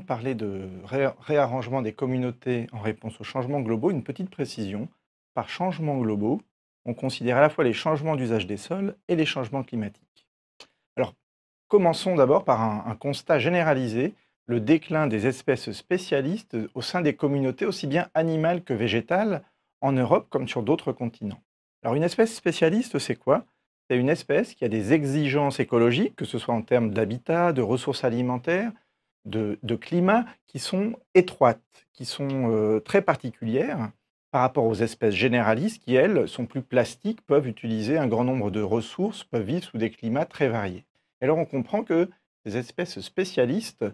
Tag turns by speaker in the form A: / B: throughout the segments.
A: de parler de réarrangement des communautés en réponse aux changements globaux, une petite précision. Par changements globaux, on considère à la fois les changements d'usage des sols et les changements climatiques. Alors, commençons d'abord par un constat généralisé, le déclin des espèces spécialistes au sein des communautés aussi bien animales que végétales, en Europe comme sur d'autres continents. Alors une espèce spécialiste, c'est quoi C'est une espèce qui a des exigences écologiques, que ce soit en termes d'habitat, de ressources alimentaires, de, climats qui sont étroites, qui sont euh, très particulières par rapport aux espèces généralistes qui, elles, sont plus plastiques, peuvent utiliser un grand nombre de ressources, peuvent vivre sous des climats très variés. Et alors on comprend que les espèces spécialistes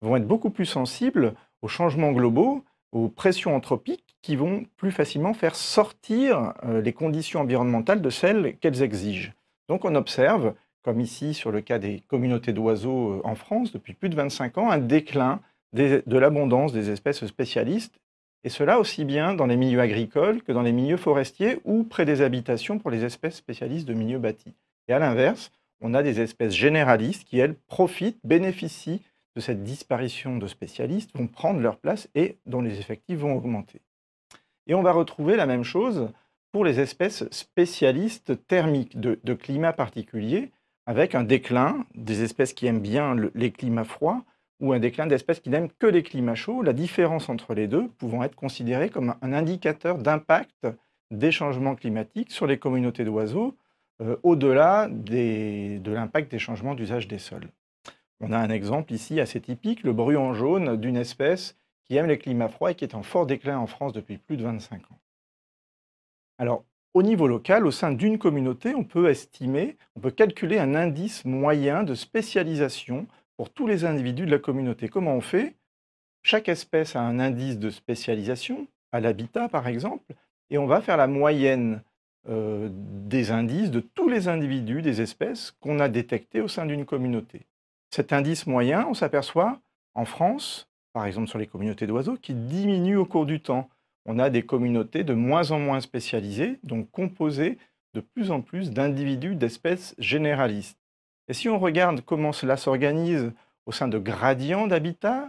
A: vont être beaucoup plus sensibles aux changements globaux, aux pressions anthropiques qui vont plus facilement faire sortir euh, les conditions environnementales de celles qu'elles exigent. Donc on observe comme ici sur le cas des communautés d'oiseaux euh, en France, depuis plus de 25 ans, un déclin de l'abondance des espèces spécialistes, et cela aussi bien dans les milieux agricoles que dans les milieux forestiers ou près des habitations pour les espèces spécialistes de milieux bâtis. Et à l'inverse, on a des espèces généralistes qui, elles, profitent, bénéficient de cette disparition de spécialistes, vont prendre leur place et dont les effectifs vont augmenter. Et on va retrouver la même chose pour les espèces spécialistes thermiques de, de climat particulier, avec un déclin des espèces qui aiment bien les climats froids ou un déclin d'espèces qui n'aiment que les climats chauds, la différence entre les deux pouvant être considérée comme un indicateur d'impact des changements climatiques sur les communautés d'oiseaux, euh, au-delà de l'impact des changements d'usage des sols. On a un exemple ici assez typique, le bruant jaune d'une espèce qui aime les climats froids et qui est en fort déclin en France depuis plus de 25 ans. Alors, au niveau local, au sein d'une communauté, on peut estimer, on peut calculer un indice moyen de spécialisation pour tous les individus de la communauté. Comment on fait Chaque espèce a un indice de spécialisation, à l'habitat par exemple, et on va faire la moyenne euh, des indices de tous les individus des espèces qu'on a détectés au sein d'une communauté. Cet indice moyen, on s'aperçoit en France, par exemple sur les communautés d'oiseaux, qui diminue au cours du temps on a des communautés de moins en moins spécialisées, donc composées de plus en plus d'individus d'espèces généralistes. Et si on regarde comment cela s'organise au sein de gradients d'habitat,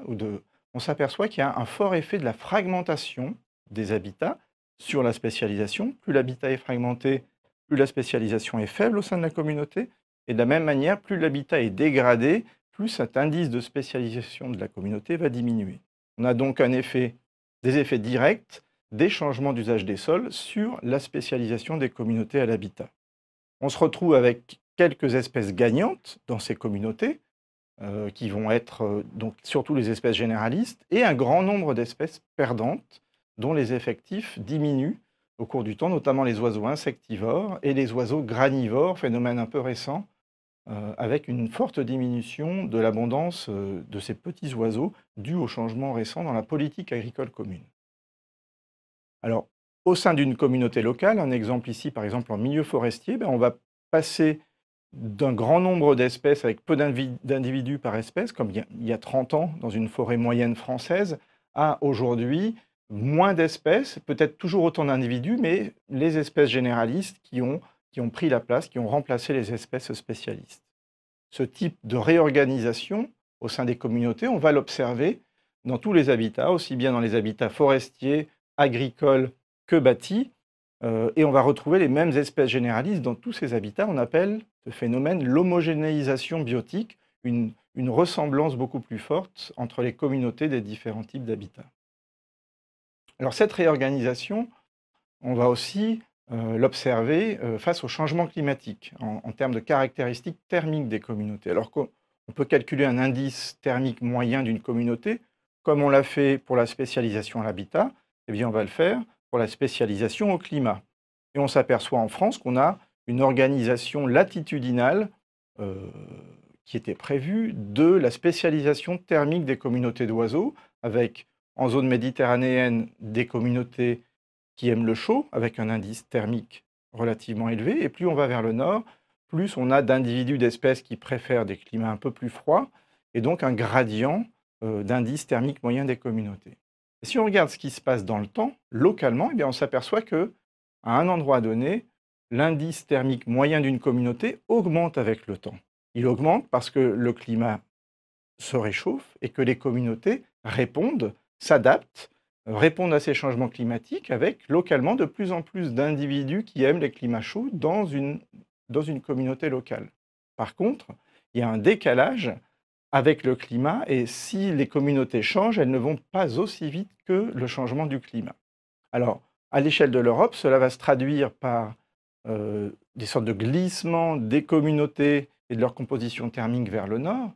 A: on s'aperçoit qu'il y a un fort effet de la fragmentation des habitats sur la spécialisation. Plus l'habitat est fragmenté, plus la spécialisation est faible au sein de la communauté. Et de la même manière, plus l'habitat est dégradé, plus cet indice de spécialisation de la communauté va diminuer. On a donc un effet des effets directs des changements d'usage des sols sur la spécialisation des communautés à l'habitat. On se retrouve avec quelques espèces gagnantes dans ces communautés, euh, qui vont être euh, donc surtout les espèces généralistes, et un grand nombre d'espèces perdantes, dont les effectifs diminuent au cours du temps, notamment les oiseaux insectivores et les oiseaux granivores, phénomène un peu récent euh, avec une forte diminution de l'abondance euh, de ces petits oiseaux due aux changements récents dans la politique agricole commune. Alors, au sein d'une communauté locale, un exemple ici, par exemple en milieu forestier, ben, on va passer d'un grand nombre d'espèces avec peu d'individus par espèce, comme il y, a, il y a 30 ans dans une forêt moyenne française, à aujourd'hui moins d'espèces, peut-être toujours autant d'individus, mais les espèces généralistes qui ont qui ont pris la place, qui ont remplacé les espèces spécialistes. Ce type de réorganisation au sein des communautés, on va l'observer dans tous les habitats, aussi bien dans les habitats forestiers, agricoles que bâtis. Euh, et on va retrouver les mêmes espèces généralistes dans tous ces habitats. On appelle ce phénomène l'homogénéisation biotique, une ressemblance beaucoup plus forte entre les communautés des différents types d'habitats. Alors cette réorganisation, on va aussi euh, l'observer euh, face au changement climatique en, termes de caractéristiques thermiques des communautés. Alors qu'on peut calculer un indice thermique moyen d'une communauté, comme on l'a fait pour la spécialisation à l'habitat, eh bien on va le faire pour la spécialisation au climat. Et on s'aperçoit en France qu'on a une organisation latitudinale euh, qui était prévue de la spécialisation thermique des communautés d'oiseaux, avec en zone méditerranéenne des communautés qui aiment le chaud, avec un indice thermique relativement élevé. Et plus on va vers le nord, plus on a d'individus d'espèces qui préfèrent des climats un peu plus froids, et donc un gradient euh, d'indice thermique moyen des communautés. si on regarde ce qui se passe dans le temps, localement, eh bien on s'aperçoit que à un endroit donné, l'indice thermique moyen d'une communauté augmente avec le temps. Il augmente parce que le climat se réchauffe et que les communautés répondent, s'adaptent répondre à ces changements climatiques avec localement de plus en plus d'individus qui aiment les climats chauds dans une, dans une communauté locale. Par contre, il y a un décalage avec le climat et si les communautés changent, elles ne vont pas aussi vite que le changement du climat. Alors, à l'échelle de l'Europe, cela va se traduire par euh, des sortes de glissements des communautés et de leur composition thermique vers le nord,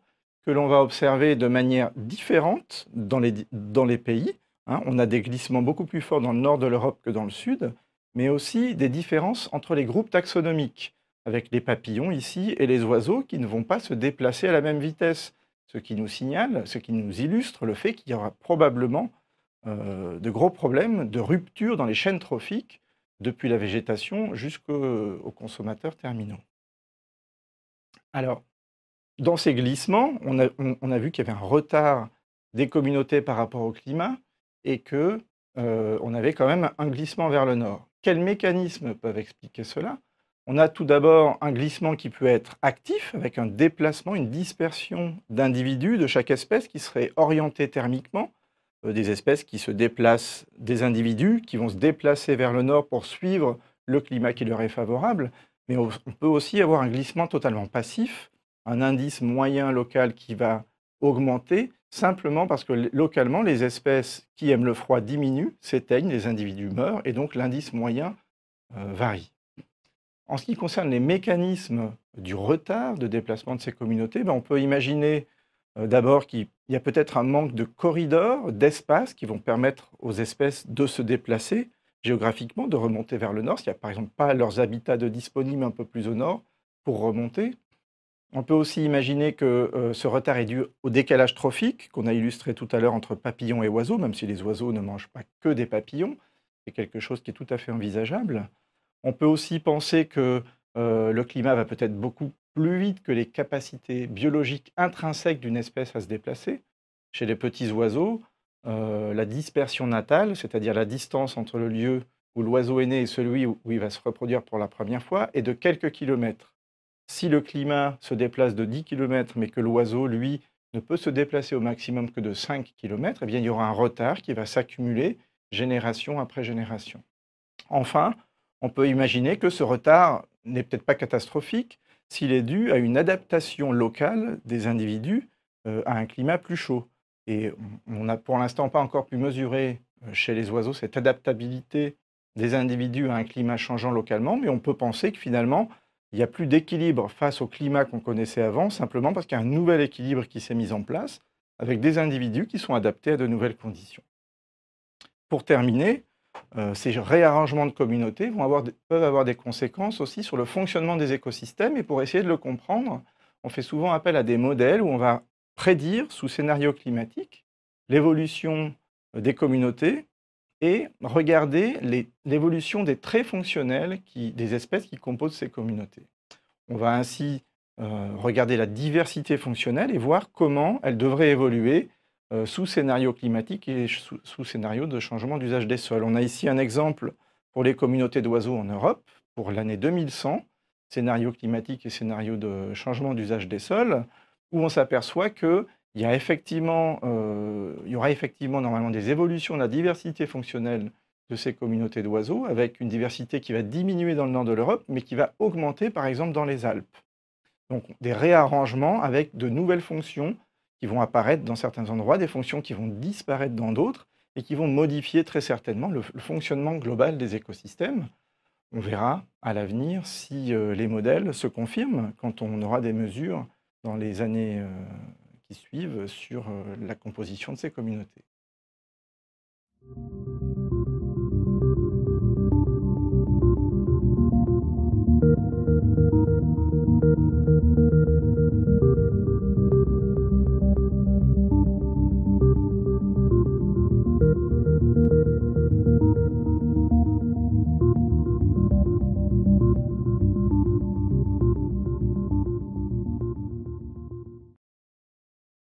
A: que l'on va observer de manière différente dans les, dans les pays, Hein, on a des glissements beaucoup plus forts dans le nord de l'Europe que dans le sud, mais aussi des différences entre les groupes taxonomiques, avec les papillons ici et les oiseaux qui ne vont pas se déplacer à la même vitesse, ce qui nous signale, ce qui nous illustre le fait qu'il y aura probablement euh, de gros problèmes de rupture dans les chaînes trophiques, depuis la végétation jusqu'aux consommateurs terminaux. Alors, dans ces glissements, on a vu qu'il y avait un retard des communautés par rapport au climat, et que on avait quand même un glissement vers le nord. Quels mécanismes peuvent expliquer cela On a tout d'abord un glissement qui peut être actif, avec un déplacement, une dispersion d'individus de chaque espèce qui serait orientée thermiquement, des espèces qui se déplacent, des individus qui vont se déplacer vers le nord pour suivre le climat qui leur est favorable, mais on peut aussi avoir un glissement totalement passif, un indice moyen local qui va augmenter simplement parce que localement, les espèces qui aiment le froid diminuent, s'éteignent, les individus meurent, et donc l'indice moyen euh, varie. En ce qui concerne les mécanismes du retard de déplacement de ces communautés, ben, on peut imaginer euh, d'abord qu'il y a peut-être un manque de corridors, d'espaces qui vont permettre aux espèces de se déplacer géographiquement, de remonter vers le nord. s'il n'y a par exemple pas leurs habitats de disponibles un peu plus au nord pour remonter. On peut aussi imaginer que euh, ce retard est dû au décalage trophique qu'on a illustré tout à l'heure entre papillons et oiseaux, même si les oiseaux ne mangent pas que des papillons. C'est quelque chose qui est tout à fait envisageable. On peut aussi penser que euh, le climat va peut-être beaucoup plus vite que les capacités biologiques intrinsèques d'une espèce à se déplacer. Chez les petits oiseaux, euh, la dispersion natale, c'est-à-dire la distance entre le lieu où l'oiseau est né et celui où il va se reproduire pour la première fois, est de quelques kilomètres. Si le climat se déplace de 10 km, mais que l'oiseau, lui, ne peut se déplacer au maximum que de 5 km, eh bien, il y aura un retard qui va s'accumuler génération après génération. Enfin, on peut imaginer que ce retard n'est peut-être pas catastrophique s'il est dû à une adaptation locale des individus euh, à un climat plus chaud. Et on n'a pour l'instant pas encore pu mesurer euh, chez les oiseaux cette adaptabilité des individus à un climat changeant localement, mais on peut penser que finalement, il n'y a plus d'équilibre face au climat qu'on connaissait avant, simplement parce qu'il y a un nouvel équilibre qui s'est mis en place avec des individus qui sont adaptés à de nouvelles conditions. Pour terminer, euh, ces réarrangements de communautés vont avoir, peuvent avoir des conséquences aussi sur le fonctionnement des écosystèmes. Et pour essayer de le comprendre, on fait souvent appel à des modèles où on va prédire sous scénario climatique l'évolution euh, des communautés et regarder l'évolution des traits fonctionnels des espèces qui composent ces communautés. On va ainsi euh, regarder la diversité fonctionnelle et voir comment elle devrait évoluer euh, sous scénario climatique et sous, scénario de changement d'usage des sols. On a ici un exemple pour les communautés d'oiseaux en Europe pour l'année 2100, scénario climatique et scénario de changement d'usage des sols, où on s'aperçoit qu'il y, euh, il y aura effectivement normalement des évolutions de la diversité fonctionnelle de ces communautés d'oiseaux, avec une diversité qui va diminuer dans le nord de l'Europe, mais qui va augmenter par exemple dans les Alpes. Donc des réarrangements avec de nouvelles fonctions qui vont apparaître dans certains endroits, des fonctions qui vont disparaître dans d'autres, et qui vont modifier très certainement le, fonctionnement global des écosystèmes. On verra à l'avenir si euh, les modèles se confirment quand on aura des mesures dans les années euh, qui suivent sur euh, la composition de ces communautés.